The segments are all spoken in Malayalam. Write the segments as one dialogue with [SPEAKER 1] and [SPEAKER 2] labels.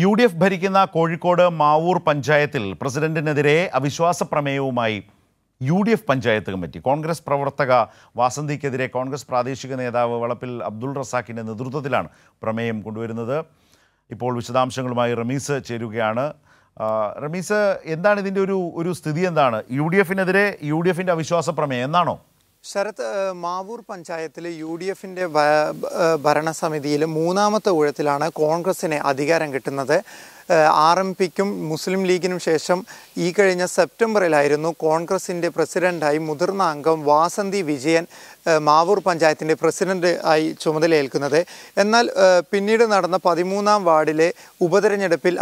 [SPEAKER 1] യു ഡി എഫ് ഭരിക്കുന്ന കോഴിക്കോട് മാവൂർ പഞ്ചായത്തിൽ പ്രസിഡന്റിനെതിരെ അവിശ്വാസ പ്രമേയവുമായി U D F panchayat committee Congress പ്രവർത്തക വാസന്തിക്കെതിരെ കോൺഗ്രസ് പ്രാദേശിക നേതാവ് വളപ്പിൽ അബ്ദുൾ റസാഖിൻ്റെ നേതൃത്വത്തിലാണ് പ്രമേയം കൊണ്ടുവരുന്നത് ഇപ്പോൾ വിശദാംശങ്ങളുമായി റമീസ് ചേരുകയാണ് റമീസ് എന്താണ് ഇതിൻ്റെ ഒരു ഒരു സ്ഥിതി എന്താണ് യു ഡി എഫിനെതിരെ യു ഡി എഫിൻ്റെ അവിശ്വാസ പ്രമേയം എന്നാണോ
[SPEAKER 2] ശരത് മാവൂർ പഞ്ചായത്തിൽ യു ഡി എഫിൻ്റെ ഭരണസമിതിയിൽ മൂന്നാമത്തെ ഊഴത്തിലാണ് കോൺഗ്രസിന് അധികാരം കിട്ടുന്നത് ആർ എം പിക്കും മുസ്ലിം ലീഗിനും ശേഷം ഈ കഴിഞ്ഞ സെപ്റ്റംബറിലായിരുന്നു കോൺഗ്രസിൻ്റെ പ്രസിഡൻ്റായി മുതിർന്ന അംഗം വാസന്തി വിജയൻ മാവൂർ പഞ്ചായത്തിൻ്റെ പ്രസിഡൻ്റ് ആയി ചുമതലയേൽക്കുന്നത് എന്നാൽ പിന്നീട് നടന്ന പതിമൂന്നാം വാർഡിലെ ഉപതെരഞ്ഞെടുപ്പിൽ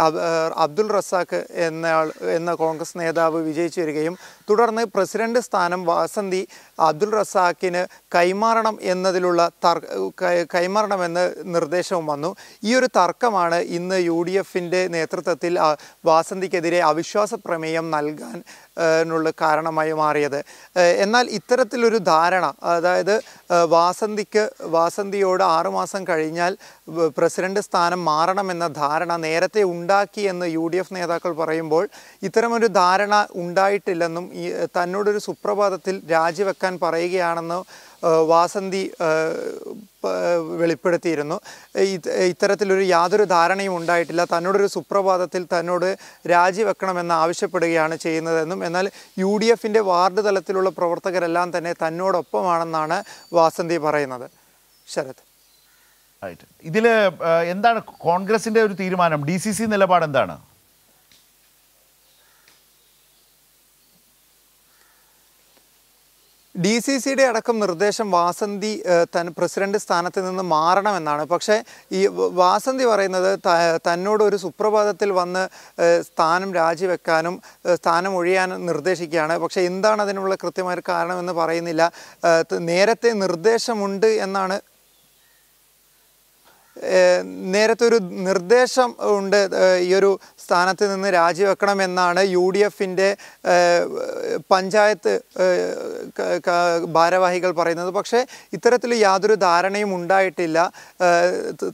[SPEAKER 2] അബ്ദുൾ റസാഖ് എന്നയാൾ എന്ന കോൺഗ്രസ് നേതാവ് വിജയിച്ചു വരികയും തുടർന്ന് പ്രസിഡന്റ് സ്ഥാനം വാസന്തി അബ്ദുൾ റസാഖിന് കൈമാറണം എന്നതിലുള്ള തർക്ക കൈമാറണമെന്ന് നിർദ്ദേശവും വന്നു ഈ ഒരു തർക്കമാണ് ഇന്ന് യു ഡി എഫിൻ്റെ നേതൃത്വത്തിൽ വാസന്തിക്കെതിരെ അവിശ്വാസ പ്രമേയം നൽകാൻ ുള്ള കാരണമായി മാറിയത് എന്നാൽ ഇത്തരത്തിലൊരു ധാരണ അതായത് വാസന്തിക്ക് വാസന്തിയോട് ആറുമാസം കഴിഞ്ഞാൽ പ്രസിഡന്റ് സ്ഥാനം മാറണമെന്ന ധാരണ നേരത്തെ ഉണ്ടാക്കി എന്ന് യു ഡി എഫ് നേതാക്കൾ പറയുമ്പോൾ ഇത്തരമൊരു ധാരണ ഉണ്ടായിട്ടില്ലെന്നും ഈ തന്നോടൊരു സുപ്രഭാതത്തിൽ രാജിവെക്കാൻ പറയുകയാണെന്ന് വാസന്തി വെളിപ്പെടുത്തിയിരുന്നു ഇത്തരത്തിലൊരു യാതൊരു ധാരണയും ഉണ്ടായിട്ടില്ല തന്നോടൊരു സുപ്രഭാതത്തിൽ തന്നോട് രാജിവെക്കണമെന്ന് ആവശ്യപ്പെടുകയാണ് ചെയ്യുന്നതെന്നും എന്നാൽ യു ഡി എഫിൻ്റെ വാർഡ് തലത്തിലുള്ള പ്രവർത്തകരെല്ലാം തന്നെ തന്നോടൊപ്പമാണെന്നാണ് വാസന്തി പറയുന്നത്
[SPEAKER 1] ശരത് ഇതിൽ എന്താണ് കോൺഗ്രസിൻ്റെ ഒരു തീരുമാനം ഡി സി സി നിലപാട് എന്താണ്
[SPEAKER 2] ഡി സി സിയുടെ അടക്കം നിർദ്ദേശം വാസന്തി തൻ പ്രസിഡന്റ് സ്ഥാനത്ത് നിന്ന് മാറണമെന്നാണ് പക്ഷേ ഈ വാസന്തി പറയുന്നത് തന്നോട് ഒരു സുപ്രഭാതത്തിൽ വന്ന് സ്ഥാനം രാജിവെക്കാനും സ്ഥാനം ഒഴിയാനും നിർദ്ദേശിക്കുകയാണ് പക്ഷേ എന്താണ് അതിനുള്ള കൃത്യമായ കാരണമെന്ന് പറയുന്നില്ല നേരത്തെ നിർദ്ദേശമുണ്ട് എന്നാണ് നേരത്തെ ഒരു നിർദ്ദേശം ഉണ്ട് ഈ ഒരു സ്ഥാനത്ത് നിന്ന് രാജിവെക്കണമെന്നാണ് യു ഡി എഫിൻ്റെ പഞ്ചായത്ത് ഭാരവാഹികൾ പറയുന്നത് പക്ഷേ ഇത്തരത്തിൽ യാതൊരു ധാരണയും ഉണ്ടായിട്ടില്ല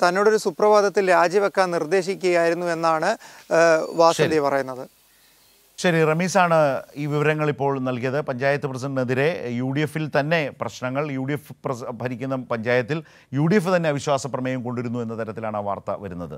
[SPEAKER 2] തന്നോടൊരു സുപ്രഭാതത്തിൽ രാജിവെക്കാൻ നിർദ്ദേശിക്കുകയായിരുന്നു എന്നാണ് വാസുദേവ് പറയുന്നത്
[SPEAKER 1] ശരി റമീസാണ് ഈ വിവരങ്ങൾ ഇപ്പോൾ നൽകിയത് പഞ്ചായത്ത് പ്രസിഡന്റിനെതിരെ യു ഡി എഫിൽ തന്നെ പ്രശ്നങ്ങൾ യു ഡി എഫ് ഭരിക്കുന്ന പഞ്ചായത്തിൽ യു ഡി എഫ് തന്നെ അവിശ്വാസ പ്രമേയം കൊണ്ടിരുന്നു എന്ന തരത്തിലാണ് ആ വാർത്ത വരുന്നത്